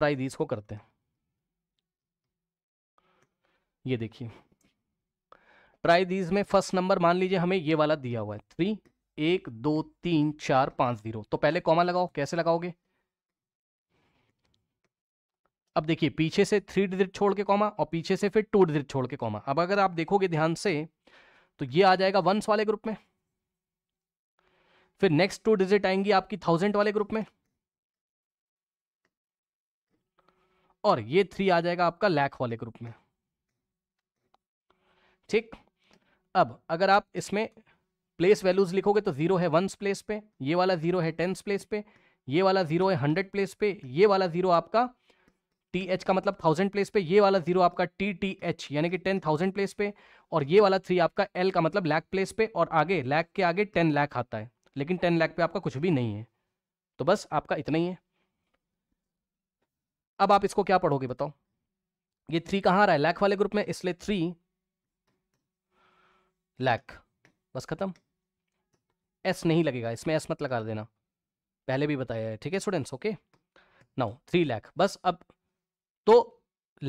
try इसको करते हैं ये देखिए ट्राई दीज में फर्स्ट नंबर मान लीजिए हमें ये वाला दिया हुआ है थ्री एक दो तीन चार पांच जीरो तो पहले कॉमा लगाओ कैसे लगाओगे अब देखिए पीछे से थ्री डिजिट छोड़ के कॉमा और पीछे से फिर टू डिजिट छोड़ के कॉमा अब अगर आप देखोगे ध्यान से तो ये आ जाएगा वंस वाले ग्रुप में फिर नेक्स्ट टू डिजिट आएंगी आपकी थाउजेंड वाले ग्रुप में और ये थ्री आ जाएगा आपका लैक वाले ग्रुप में ठीक अब अगर आप इसमें प्लेस वैल्यूज लिखोगे तो जीरो है वंस प्लेस पे ये वाला जीरो है टेंस प्लेस पे ये वाला जीरो है हंड्रेड प्लेस पे ये वाला जीरो आपका टी एच का मतलब थाउजेंड प्लेस पे ये वाला जीरो आपका टी टी एच यानी कि टेन थाउजेंड प्लेस पे और ये वाला थ्री आपका एल का मतलब लैक प्लेस पे और आगे लैक के आगे टेन लैक आता है लेकिन टेन लैक पे आपका कुछ भी नहीं है तो बस आपका इतना ही है अब आप इसको क्या पढ़ोगे बताओ ये थ्री कहां आ रहा है लैख वाले ग्रुप में इसलिए थ्री लैख बस खत्म एस नहीं लगेगा इसमें एस मत लगा देना पहले भी बताया है ठीक है students okay now three lakh बस अब तो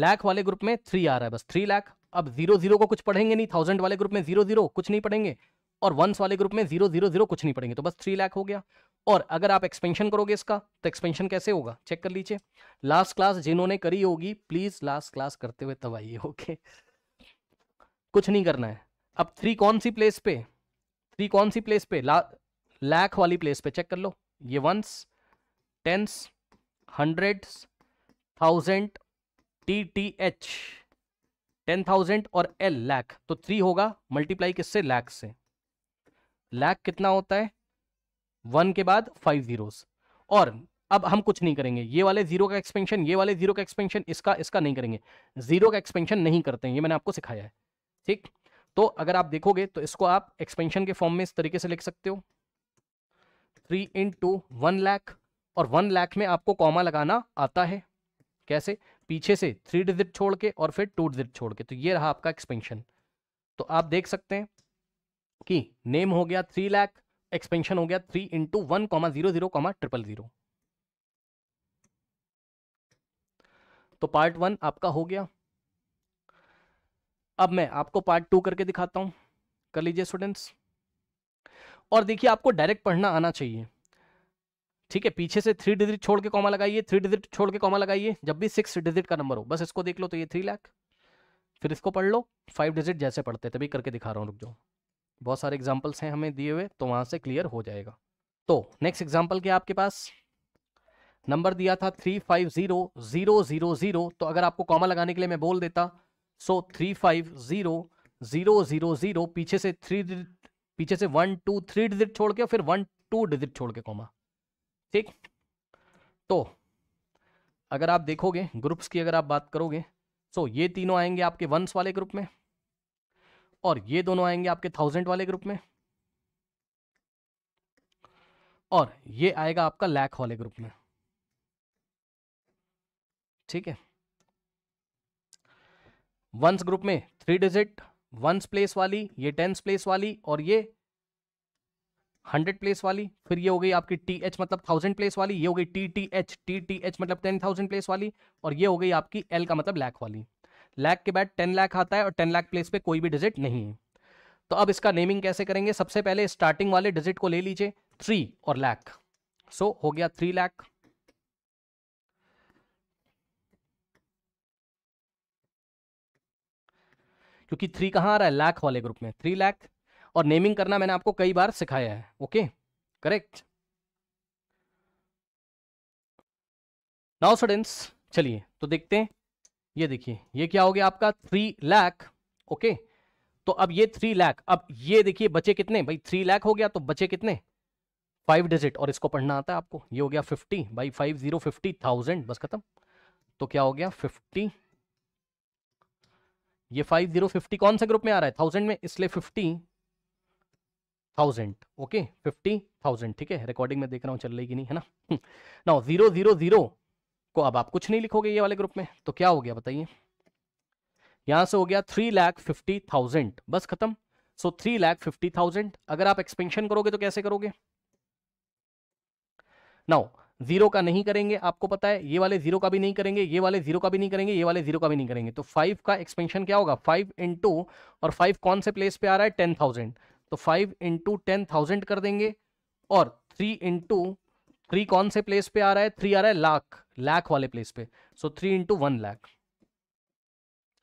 लैख वाले ग्रुप में थ्री आ रहा है बस थ्री लैख अब जीरो जीरो को कुछ पढ़ेंगे नहीं थाउजेंड वाले ग्रुप में जीरो जीरो कुछ नहीं पढ़ेंगे और वंस वाले ग्रुप में जीरो जीरो जीरो कुछ नहीं पड़ेंगे तो बस थ्री लाख हो गया और अगर आप एक्सपेंशन करोगे इसका तो एक्सपेंशन कैसे होगा चेक कर लीजिए लास्ट क्लास जिन्होंने करी होगी प्लीज लास्ट क्लास करते हुए तब आइए ओके कुछ नहीं करना है अब थ्री कौन सी प्लेस पे थ्री कौन सी प्लेस पे लाख वाली प्लेस पे चेक कर लो ये ones tens hundred thousand T T H ten thousand और एल लैख तो थ्री होगा मल्टीप्लाई किससे लैख से लैक कितना होता है वन के बाद फाइव जीरोस और अब हम कुछ नहीं करेंगे ये वाले जीरो का एक्सपेंशन ये वाले जीरो का एक्सपेंशन इसका इसका नहीं करेंगे जीरो का एक्सपेंशन नहीं करते हैं ये मैंने आपको सिखाया है ठीक तो अगर आप देखोगे तो इसको आप एक्सपेंशन के फॉर्म में इस तरीके से लिख सकते हो three into one lakh और वन लैख में आपको कॉमा लगाना आता है कैसे पीछे से थ्री डिजिट छोड़ के और फिर टू डिजिट छोड़ के तो ये रहा आपका एक्सपेंशन तो आप देख सकते हैं कि नेम हो गया थ्री लैख एक्सपेंशन हो गया three into one comma zero zero comma triple zero तो पार्ट वन आपका हो गया अब मैं आपको पार्ट टू करके दिखाता हूं कर लीजिए स्टूडेंट्स और देखिए आपको डायरेक्ट पढ़ना आना चाहिए ठीक है पीछे से थ्री डिजिट छोड़ के कॉमा लगाइए थ्री डिजिट छोड़ के कॉमा लगाइए जब भी सिक्स डिजिट का नंबर हो बस इसको देख लो तो ये थ्री लाख फिर इसको पढ़ लो फाइव डिजिट जैसे पढ़ते तभी करके दिखा रहा हूं रुक जाओ बहुत सारे एग्जाम्पल्स हैं हमें दिए हुए तो वहाँ से क्लियर हो जाएगा तो नेक्स्ट एग्जाम्पल क्या आपके पास नंबर दिया था three five zero zero zero zero तो अगर आपको कॉमा लगाने के लिए मैं बोल देता so three five zero zero zero zero पीछे से थ्री पीछे से वन टू थ्री डिजिट छोड़ के फिर वन टू डिजिट छोड़ के कॉमा ठीक तो अगर आप देखोगे ग्रुप्स की अगर आप बात करोगे सो ये तीनों आएंगे आपके वंस वाले ग्रुप में और ये दोनों आएंगे आपके थाउजेंड वाले ग्रुप में और ये आएगा आपका लैक वाले ग्रुप में ठीक है वंस ग्रुप में थ्री डिजिट वंस प्लेस वाली ये टेंस प्लेस वाली और ये हंड्रेड प्लेस वाली फिर ये हो गई आपकी टी एच मतलब थाउजेंड प्लेस वाली ये हो गई T T H T T H मतलब टेन थाउजेंड प्लेस वाली और ये हो गई आपकी एल का मतलब लैक वाली लैक के बाद टेन लैख आता है और टेन लैख प्लेस पे कोई भी डिजिट नहीं है तो अब इसका नेमिंग कैसे करेंगे सबसे पहले स्टार्टिंग वाले डिजिट को ले लीजिए थ्री और लैख सो हो गया थ्री लैख क्योंकि थ्री कहां आ रहा है लैख वाले ग्रुप में थ्री लैख और नेमिंग करना मैंने आपको कई बार सिखाया है ओके करेक्ट नाउ स्टूडेंट्स चलिए तो देखते हैं ये देखिए ये क्या हो गया आपका थ्री लैख ओके तो अब ये थ्री लैख अब ये देखिए बचे कितने भाई थ्री लैख हो गया तो बचे कितने फाइव डिजिट और इसको पढ़ना आता है आपको ये हो गया fifty by five zero fifty thousand बस खत्म तो क्या हो गया फिफ्टी ये फाइव जीरो फिफ्टी कौन से ग्रुप में आ रहा है थाउजेंड में इसलिए fifty thousand okay fifty thousand ठीक है रिकॉर्डिंग में देख रहा हूँ चल रही कि नहीं है ना नाउ जीरो जीरो जीरो को अब आप कुछ नहीं लिखोगे ये वाले ग्रुप में तो क्या हो गया बताइए यहां से हो गया थ्री लैख फिफ्टी थाउजेंड बस खत्म so three lakh fifty thousand अगर आप एक्सपेंशन करोगे तो कैसे करोगे नाउ जीरो का नहीं करेंगे आपको पता है ये वाले जीरो का भी नहीं करेंगे ये वाले जीरो का भी नहीं करेंगे ये वाले जीरो का भी नहीं करेंगे तो फाइव का एक्सपेंशन क्या होगा फाइव इंटू और फाइव कौन से प्लेस पे आ रहा है टेन थाउजेंड तो फाइव इंटू टेन थाउजेंड कर देंगे और थ्री इंटू थ्री कौन से प्लेस पे आ रहा है थ्री आ रहा है लाख लाख वाले प्लेस पे so three into one lakh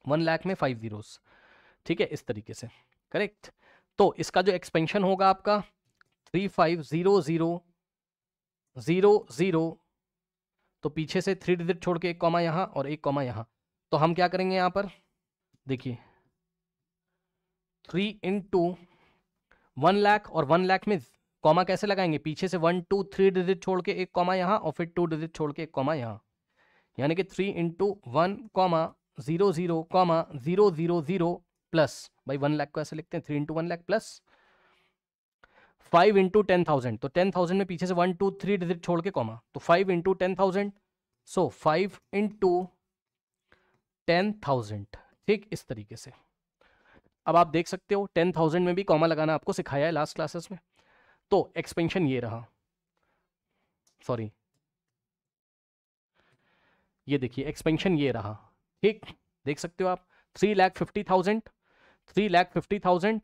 one lakh में फाइव जीरोस ठीक है इस तरीके से करेक्ट तो इसका जो एक्सपेंशन होगा आपका three five zero zero zero zero तो पीछे से थ्री डिजिट छोड़ के एक कॉमा यहां और एक कॉमा यहां तो हम क्या करेंगे यहां पर देखिए थ्री इंटू वन लाख और वन लाख में कॉमा कैसे लगाएंगे पीछे से वन टू थ्री डिजिट छोड़ के एक कॉमा यहाँ और फिर टू डिजिट छोड़ के एक कॉमा यहाँ यानी कि three into one comma zero zero comma zero zero zero plus भाई वन लाख को ऐसे लिखते हैं three into one lakh plus five into ten thousand तो टेन थाउजेंड में पीछे से वन टू थ्री डिजिट छोड़ के कॉमा तो five into ten thousand so five into ten thousand ठीक इस तरीके से अब आप देख सकते हो टेन थाउजेंड में भी कॉमा लगाना आपको सिखाया है लास्ट क्लासेस में तो एक्सपेंशन ये रहा सॉरी ये देखिए एक्सपेंशन ये रहा ठीक देख सकते हो आप three lakh fifty thousand three lakh fifty thousand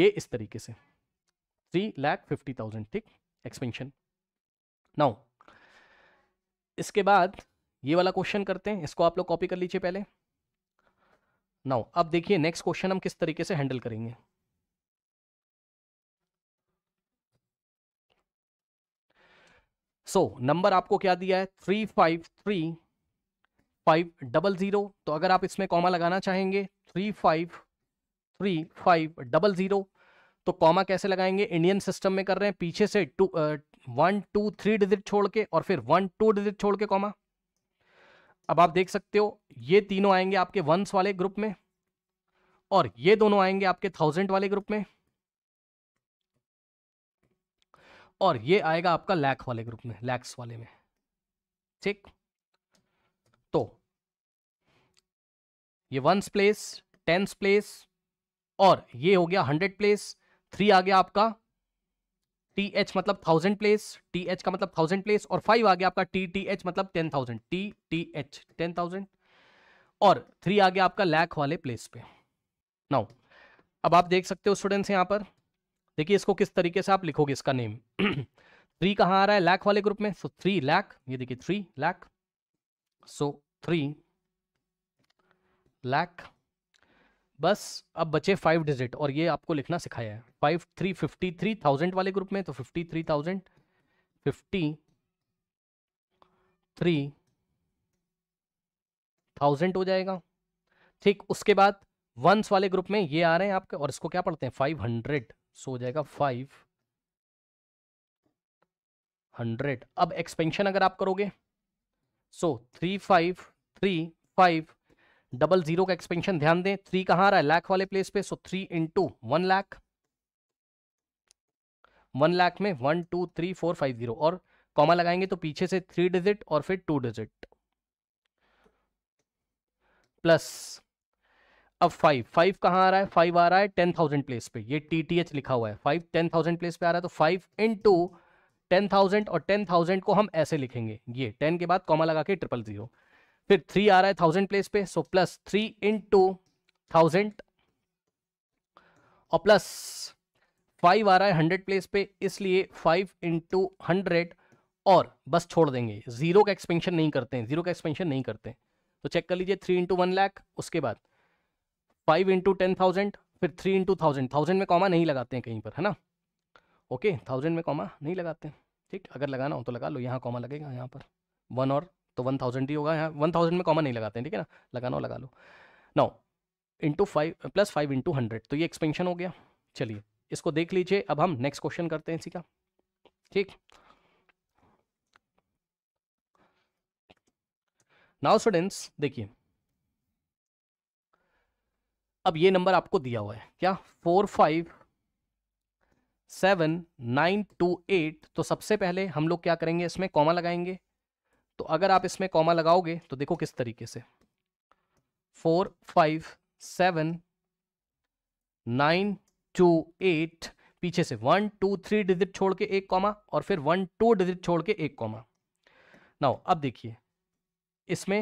ये इस तरीके से थ्री लैख फिफ्टी थाउजेंड ठीक एक्सपेंशन नाउ इसके बाद ये वाला क्वेश्चन करते हैं इसको आप लोग कॉपी कर लीजिए पहले नाउ अब देखिए नेक्स्ट क्वेश्चन हम किस तरीके से हैंडल करेंगे सो so, नंबर आपको क्या दिया है three five three five double zero तो अगर आप इसमें कॉमा लगाना चाहेंगे three five three five double zero तो कॉमा कैसे लगाएंगे इंडियन सिस्टम में कर रहे हैं पीछे से two one two three digit छोड़ के और फिर वन टू डिजिट छोड़ के कॉमा अब आप देख सकते हो ये तीनों आएंगे आपके वंस वाले ग्रुप में और ये दोनों आएंगे आपके थाउजेंड वाले ग्रुप में और ये आएगा आपका लैक वाले ग्रुप में लैक्स वाले में ठीक तो ये वंस प्लेस टेंस प्लेस और ये हो गया हंड्रेड प्लेस थ्री आ गया आपका टी एच मतलब थाउजेंड प्लेस टी एच का मतलब थाउजेंड प्लेस और फाइव आ गया आपका टी टी एच मतलब ten thousand T T H ten thousand और थ्री आ गया आपका लैक वाले प्लेस पे नाउ अब आप देख सकते हो स्टूडेंट्स यहां पर देखिए इसको किस तरीके से आप लिखोगे इसका नेम थ्री कहाँ आ रहा है लैक वाले ग्रुप में सो थ्री लैख ये देखिए three lakh so three lakh बस अब बचे फाइव डिजिट और ये आपको लिखना सिखाया है five three fifty three thousand वाले ग्रुप में तो fifty three thousand fifty three thousand हो जाएगा ठीक उसके बाद वंस वाले ग्रुप में ये आ रहे हैं आपके और इसको क्या पढ़ते हैं फाइव हंड्रेड सो हो जाएगा फाइव हंड्रेड अब एक्सपेंशन अगर आप करोगे so three five three five double zero का एक्सपेंशन ध्यान दें थ्री कहां आ रहा है लाख वाले प्लेस पे so three into one lakh one lakh में one two three four five zero और कॉमा लगाएंगे तो पीछे से थ्री डिजिट और फिर टू डिजिट प्लस अब फाइव फाइव कहाँ आ रहा है फाइव आ रहा है टेन थाउजेंड प्लेस पे ये टी टी एच लिखा हुआ है फाइव टेन थाउजेंड प्लेस पे आ रहा है तो five into ten thousand और टेन थाउजेंड को हम ऐसे लिखेंगे ये टेन के बाद कॉमा लगा के ट्रिपल जीरो फिर थ्री आ रहा है थाउजेंड प्लेस पे so plus three into thousand और प्लस फाइव आ रहा है हंड्रेड प्लेस पे इसलिए फाइव इंटू हंड्रेड और बस छोड़ देंगे जीरो का एक्सपेंशन नहीं करते हैं जीरो का एक्सपेंशन नहीं करते तो चेक कर लीजिए थ्री इंटू वन लैख उसके बाद फाइव इंटू टेन थाउजेंड फिर थ्री इंटू थाउजेंड थाउजेंड में कॉमा नहीं लगाते हैं कहीं पर है ना ओके थाउजेंड में कॉमा नहीं लगाते हैं ठीक अगर लगाना हो तो लगा लो यहाँ कॉमा लगेगा यहाँ पर वन और तो वन थाउजेंड ही होगा यहाँ वन थाउजेंड में कॉमा नहीं लगाते हैं ठीक है ना लगाना हो लगा लो now into five plus five into hundred तो ये एक्सपेंशन हो गया चलिए इसको देख लीजिए अब हम नेक्स्ट क्वेश्चन करते हैं इसी का ठीक नाउ स्टूडेंट्स देखिए अब ये नंबर आपको दिया हुआ है क्या four five seven nine two eight तो सबसे पहले हम लोग क्या करेंगे इसमें कॉमा लगाएंगे तो अगर आप इसमें कॉमा लगाओगे तो देखो किस तरीके से four five seven nine two eight पीछे से वन टू थ्री डिजिट छोड़ के एक कॉमा और फिर वन टू डिजिट छोड़ के एक कॉमा नाउ अब देखिए इसमें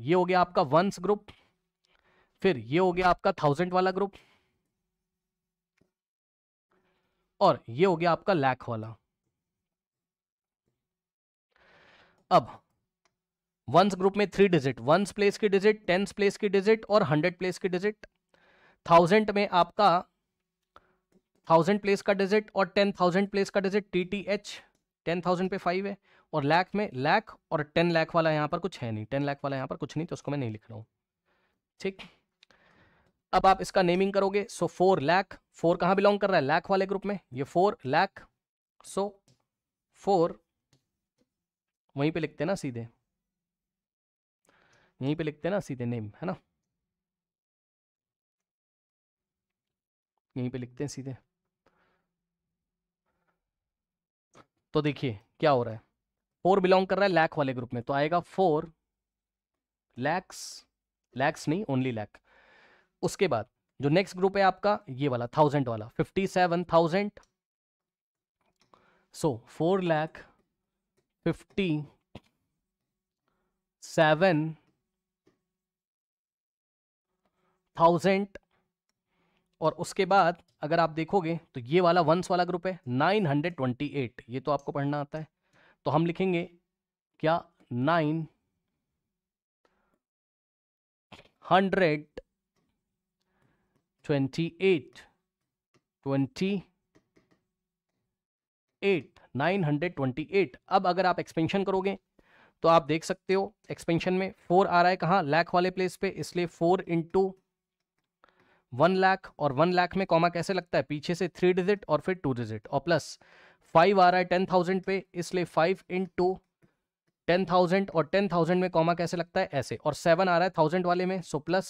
ये हो गया आपका वंस ग्रुप फिर ये हो गया आपका थाउजेंड वाला ग्रुप और ये हो गया आपका लैख वाला अब वंस ग्रुप में थ्री डिजिट वंस प्लेस की डिजिट टेंस प्लेस की डिजिट और हंड्रेड प्लेस की डिजिट थाउजेंड में आपका थाउजेंड प्लेस का डिजिट और टेन थाउजेंड प्लेस का digit T T H ten thousand पे फाइव है और लैख में लैख और टेन लैख वाला यहां पर कुछ है नहीं टेन लैख वाला यहां पर कुछ नहीं तो उसको मैं नहीं लिख रहा हूं ठीक अब आप इसका नेमिंग करोगे सो फोर लैख फोर कहां बिलोंग कर रहा है लैख वाले ग्रुप में ये फोर लैख सो फोर वहीं पे लिखते हैं ना सीधे यहीं पे लिखते हैं ना सीधे नेम है ना यहीं पे लिखते हैं सीधे तो देखिए क्या हो रहा है फोर बिलोंग कर रहा है लैख वाले ग्रुप में तो आएगा फोर लैक्स लैक्स नहीं ओनली लैख उसके बाद जो नेक्स्ट ग्रुप है आपका ये वाला थाउजेंड वाला fifty seven thousand so four lakh fifty seven thousand और उसके बाद अगर आप देखोगे तो ये वाला वंस वाला ग्रुप है नाइन हंड्रेड ट्वेंटी एट ये तो आपको पढ़ना आता है तो हम लिखेंगे क्या नाइन हंड्रेड 928 अब अगर आप एक्सपेंशन करोगे तो आप देख सकते हो एक्सपेंशन में फोर आ रहा है कहाँ लैख वाले प्लेस पे इसलिए फोर इंटू वन लैख और वन लाख में कॉमा कैसे लगता है पीछे से थ्री डिजिट और फिर टू डिजिट और प्लस फाइव आ रहा है टेन थाउजेंड पे इसलिए five into ten thousand और टेन थाउजेंड में कॉमा कैसे लगता है ऐसे और सेवन आ रहा है थाउजेंड वाले में so plus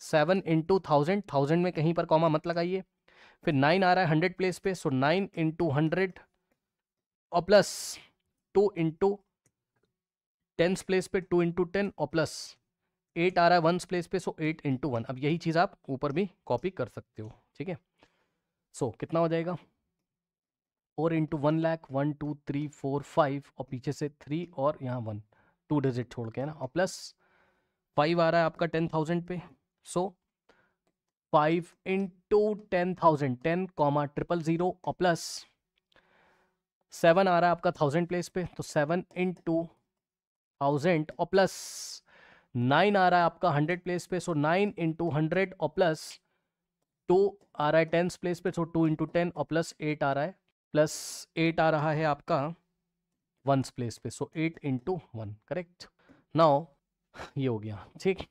seven into thousand thousand में कहीं पर कॉमा मत लगाइए फिर नाइन आ रहा है हंड्रेड प्लेस पे सो नाइन इंटू हंड्रेड और plus two into tens place पे टू इंटू टेन और प्लस एट आ रहा है वंस प्लेस पे सो एट इंटू वन अब यही चीज़ आप ऊपर भी कॉपी कर सकते हो ठीक है सो कितना हो जाएगा four into one lakh one two three four five और पीछे से थ्री और यहाँ वन टू डिजिट छोड़ के है ना और प्लस फाइव आ रहा है आपका टेन थाउजेंड पे so five into ten thousand ten comma triple zero और प्लस सेवन आ रहा है आपका थाउजेंड प्लेस पे तो सेवन इंटू थाउजेंड और प्लस नाइन आ रहा है आपका हंड्रेड प्लेस पे सो नाइन इंटू हंड्रेड और प्लस टू आ रहा है टेंस प्लेस पे सो टू इंटू टेन और प्लस एट आ रहा है प्लस एट आ रहा है आपका वंस प्लेस पे so eight into one correct now ये हो गया ठीक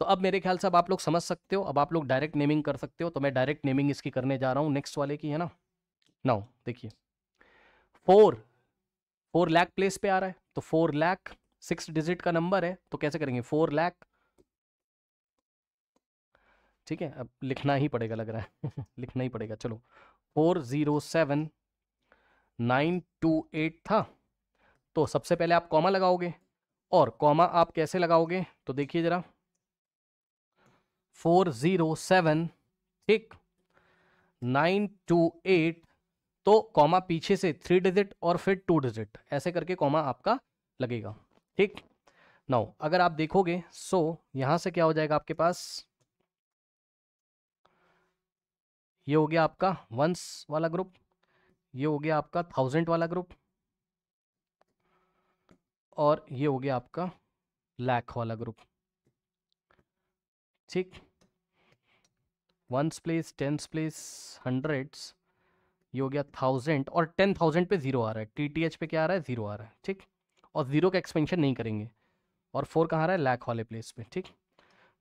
तो अब मेरे ख्याल से अब आप लोग समझ सकते हो अब आप लोग डायरेक्ट नेमिंग कर सकते हो तो मैं डायरेक्ट नेमिंग इसकी करने जा रहा हूँ नेक्स्ट वाले की है ना नाउ देखिए फोर फोर लैख प्लेस पे आ रहा है तो फोर लैख सिक्स डिजिट का नंबर है तो कैसे करेंगे फोर लैख ठीक है अब लिखना ही पड़ेगा लग रहा है लिखना ही पड़ेगा चलो four zero seven nine two eight था तो सबसे पहले आप कॉमा लगाओगे और कॉमा आप कैसे लगाओगे तो देखिए ज़रा फोर ज़ीरो सेवन ठीक नाइन टू एट तो कॉमा पीछे से थ्री डिजिट और फिर टू डिजिट ऐसे करके कॉमा आपका लगेगा ठीक नाउ अगर आप देखोगे सो यहां से क्या हो जाएगा आपके पास ये हो गया आपका वंस वाला ग्रुप ये हो गया आपका थाउजेंड वाला ग्रुप और ये हो गया आपका लैख वाला ग्रुप ठीक ones place tens place hundreds ये हो गया थाउजेंड और टेन थाउजेंड पे ज़ीरो आ रहा है टी टी एच पे क्या आ रहा है ज़ीरो आ रहा है ठीक और ज़ीरो का एक्सपेंशन नहीं करेंगे और फोर कहाँ आ रहा है लैक वाले प्लेस पे ठीक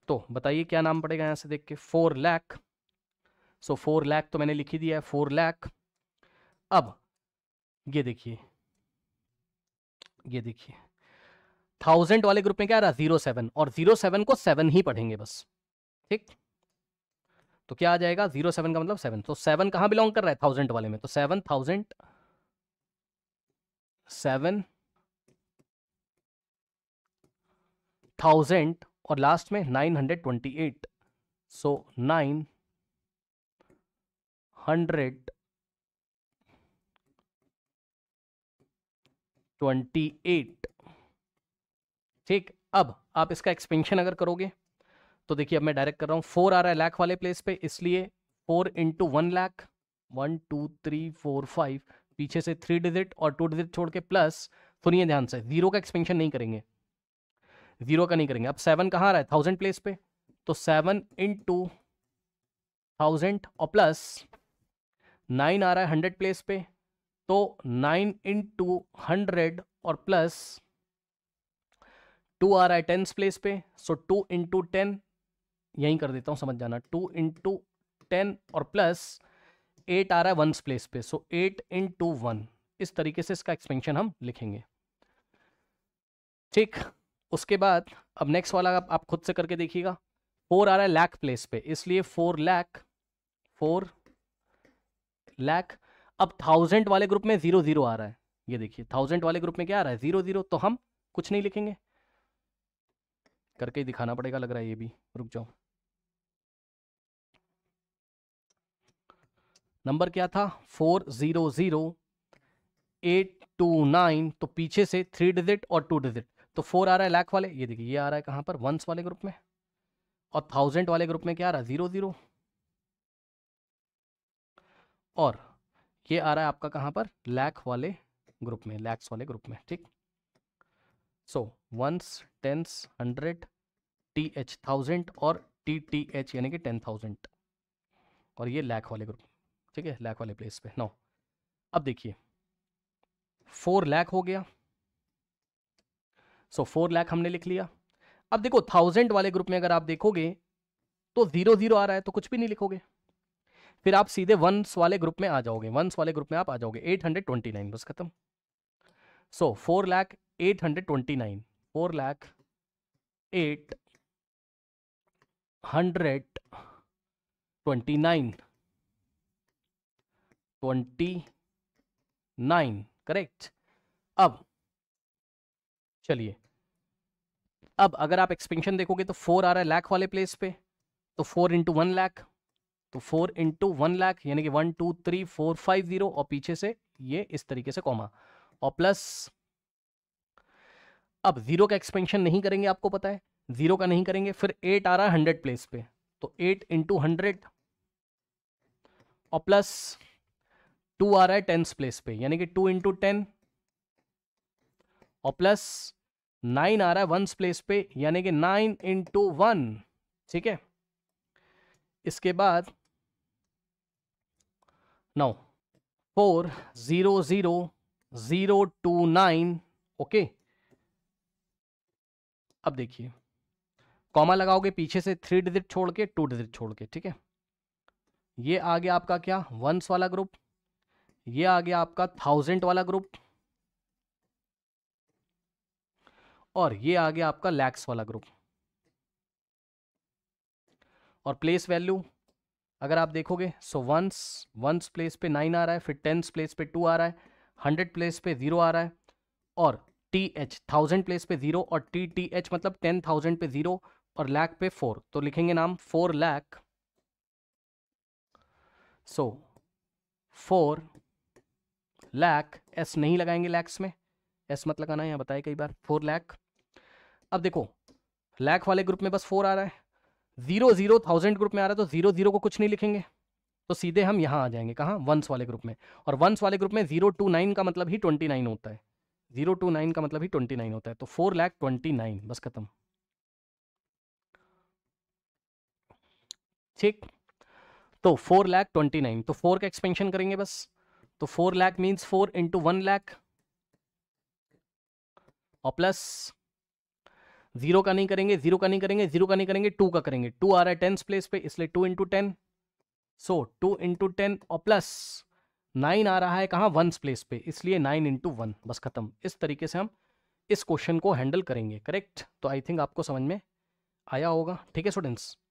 तो बताइए क्या नाम पड़ेगा यहाँ से देख के four lakh so four lakh तो मैंने लिखी दिया है फोर लैक अब ये देखिए ये देखिए थाउजेंड वाले ग्रुप में क्या आ रहा है जीरो सेवन और जीरो सेवन को सेवन ही पढ़ेंगे बस ठीक तो क्या आ जाएगा जीरो सेवन का मतलब सेवन तो सेवन कहाँ बिलोंग कर रहा है थाउजेंड वाले में तो सेवन थाउजेंड सेवन थाउजेंड और लास्ट में nine hundred twenty eight so nine hundred twenty eight ठीक अब आप इसका एक्सपेंशन अगर करोगे तो देखिए अब मैं डायरेक्ट कर रहा हूँ फोर आ रहा है लैख वाले प्लेस पे इसलिए four into one lakh one two three four five पीछे से थ्री डिजिट और टू डिजिट छोड़ के प्लस सुनिए ध्यान से जीरो का एक्सपेंशन नहीं करेंगे जीरो का नहीं करेंगे अब सेवन कहाँ तो आ रहा है थाउजेंड प्लेस पे तो सेवन इन टू थाउजेंड और प्लस नाइन आ रहा है हंड्रेड प्लेस पे तो नाइन इन टू हंड्रेड और प्लस टू आ रहा है टेंस प्लेस पे सो टू इंटू टेन यहीं कर देता हूँ समझ जाना टू इंटू टेन और प्लस एट आ रहा है वंस प्लेस पे so eight into one इस तरीके से इसका एक्सपेंशन हम लिखेंगे ठीक उसके बाद अब नेक्स्ट वाला आप, आप खुद से करके देखिएगा फोर आ रहा है लैक प्लेस पे इसलिए फोर लैक फोर लैक अब थाउजेंड वाले ग्रुप में जीरो जीरो आ रहा है ये देखिए थाउजेंड वाले ग्रुप में क्या आ रहा है जीरो जीरो तो हम कुछ नहीं लिखेंगे करके ही दिखाना पड़ेगा लग रहा है ये भी रुक जाओ नंबर क्या था four zero zero eight two nine तो पीछे से थ्री डिजिट और टू डिजिट तो फोर आ रहा है लाख वाले ये देखिए ये आ रहा है कहां पर वंस वाले ग्रुप में और थाउजेंड वाले ग्रुप में क्या आ रहा है ज़ीरो ज़ीरो और ये आ रहा है आपका कहां पर लैख वाले ग्रुप में लैक्स वाले ग्रुप में ठीक so ones tens hundred T H thousand और टी टी एच यानी कि टेन थाउजेंड और ये लैक वाले ग्रुप ठीक है लैख वाले प्लेस पे नौ अब देखिए फोर लैख हो गया सो फोर लैख हमने लिख लिया अब देखो थाउजेंड वाले ग्रुप में अगर आप देखोगे तो जीरो जीरो आ रहा है तो कुछ भी नहीं लिखोगे फिर आप सीधे वंस वाले ग्रुप में आ जाओगे वंस वाले ग्रुप में आप आ जाओगे एट हंड्रेड ट्वेंटी नाइन बस खत्म so four lakh eight hundred twenty nine four lakh eight hundred twenty nine twenty nine correct अब चलिए अब अगर आप एक्सपेंशन देखोगे तो फोर आ रहा है लैख वाले प्लेस पे तो फोर इंटू वन लैख तो फोर इंटू वन लैख यानी कि one two three four five zero और पीछे से ये इस तरीके से कॉमा और प्लस अब जीरो का एक्सपेंशन नहीं करेंगे आपको पता है जीरो का नहीं करेंगे फिर एट आ रहा है हंड्रेड प्लेस पे तो एट इंटू हंड्रेड और प्लस टू आ रहा है टेंथ प्लेस पे यानी कि टू इंटू टेन और प्लस नाइन आ रहा है वंस प्लेस पे यानी कि नाइन इंटू वन ठीक है इसके बाद नौ four zero zero zero two nine okay अब देखिए कॉमा लगाओगे पीछे से थ्री डिजिट छोड़ के टू डिजिट छोड़ के ठीक है ये आ गया आपका क्या वंस वाला ग्रुप ये आ गया आपका थाउजेंड वाला ग्रुप और ये आ गया आपका लैक्स वाला ग्रुप और प्लेस वैल्यू अगर आप देखोगे सो वंस वंस प्लेस पे नाइन आ रहा है फिर टेंस प्लेस पे टू आ रहा है हंड्रेड प्लेस पे जीरो आ रहा है और टी एच थाउजेंड प्लेस पे जीरो और टी टी एच मतलब टेन थाउजेंड पे जीरो और लैक पे फोर तो लिखेंगे नाम four lakh so four lakh S नहीं लगाएंगे लैक्स में एस मत मतलब लगाना यहां बताए कई बार फोर लैक अब देखो लैक वाले ग्रुप में बस फोर आ रहा है जीरो जीरो थाउजेंड ग्रुप में आ रहा है तो जीरो जीरो को कुछ नहीं लिखेंगे तो सीधे हम यहां आ जाएंगे कहा वंस वाले ग्रुप में और वंस वाले ग्रुप में जीरो टू नाइन का मतलब ही ट्वेंटी नाइन होता है जीरो टू नाइन का मतलब ही ट्वेंटी नाइन होता है तो फोर लैख ट्वेंटी नाइन बस खत्म ठीक तो फोर लैख ट्वेंटी नाइन तो फोर का एक्सपेंशन करेंगे बस तो four lakh means four into one lakh और प्लस जीरो का नहीं करेंगे जीरो का नहीं करेंगे जीरो का नहीं करेंगे टू का करेंगे टू आ रहा है टेंस प्लेस पे इसलिए two into ten so two into ten और प्लस नाइन आ रहा है कहाँ वंस प्लेस पे इसलिए नाइन इंटू वन बस खत्म इस तरीके से हम इस क्वेश्चन को हैंडल करेंगे करेक्ट तो आई थिंक आपको समझ में आया होगा ठीक है स्टूडेंट्स